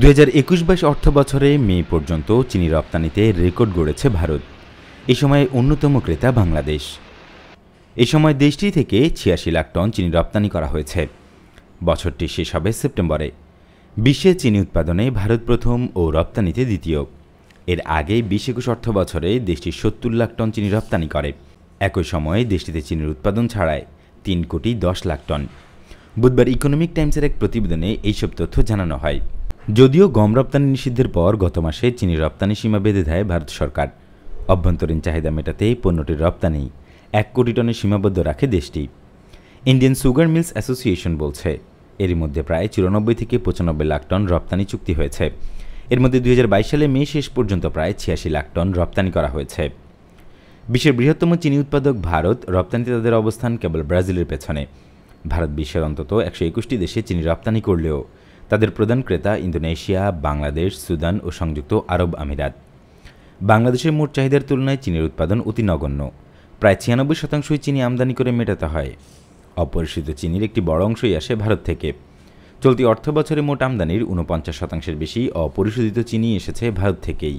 দু হাজার একুশ বাইশ অর্থ বছরে মে পর্যন্ত চিনি রপ্তানিতে রেকর্ড গড়েছে ভারত এ সময়ে অন্যতম ক্রেতা বাংলাদেশ এ সময় দেশটি থেকে ছিয়াশি লাখ টন চিনি রপ্তানি করা হয়েছে বছরটি শেষ হবে সেপ্টেম্বরে বিশ্বে চিনি উৎপাদনে ভারত প্রথম ও রপ্তানিতে দ্বিতীয় এর আগে বিশ একুশ অর্থ বছরে দেশটি সত্তর লাখ টন চিনি রপ্তানি করে একই সময়ে দেশটিতে চিনির উৎপাদন ছাড়ায় তিন কোটি দশ লাখ টন বুধবার ইকোনমিক টাইমসের এক প্রতিবেদনে এইসব তথ্য জানানো হয় যদিও গম রপ্তানি নিষিদ্ধের পর গত মাসে চিনির রপ্তানি সীমা বেঁধে দেয় ভারত সরকার অভ্যন্তরীণ চাহিদা মেটাতে পণ্যটির রপ্তানি এক কোটি টনে সীমাবদ্ধ রাখে দেশটি ইন্ডিয়ান সুগার মিলস অ্যাসোসিয়েশন বলছে এরই মধ্যে প্রায় চুরানব্বই থেকে পঁচানব্বই লাখ টন রপ্তানি চুক্তি হয়েছে এর মধ্যে দুই সালে মে শেষ পর্যন্ত প্রায় ছিয়াশি লাখ টন রপ্তানি করা হয়েছে বিশ্বের বৃহত্তম চিনি উৎপাদক ভারত রপ্তানিতে তাদের অবস্থান কেবল ব্রাজিলের পেছনে ভারত বিশ্বের অন্তত একশো একুশটি দেশে চিনি রপ্তানি করলেও তাদের প্রধান ক্রেতা ইন্দোনেশিয়া বাংলাদেশ সুদান ও সংযুক্ত আরব আমিরাত বাংলাদেশের মোট চাহিদার তুলনায় চীনের উৎপাদন অতি নগণ্য প্রায় ছিয়ানব্বই শতাংশই চিনি আমদানি করে মেটাতে হয় অপরিশোধিত চিনির একটি বড় অংশই আসে ভারত থেকে চলতি অর্থবছরে মোট আমদানির ঊনপঞ্চাশ শতাংশের বেশি অপরিশোধিত চিনি এসেছে ভারত থেকেই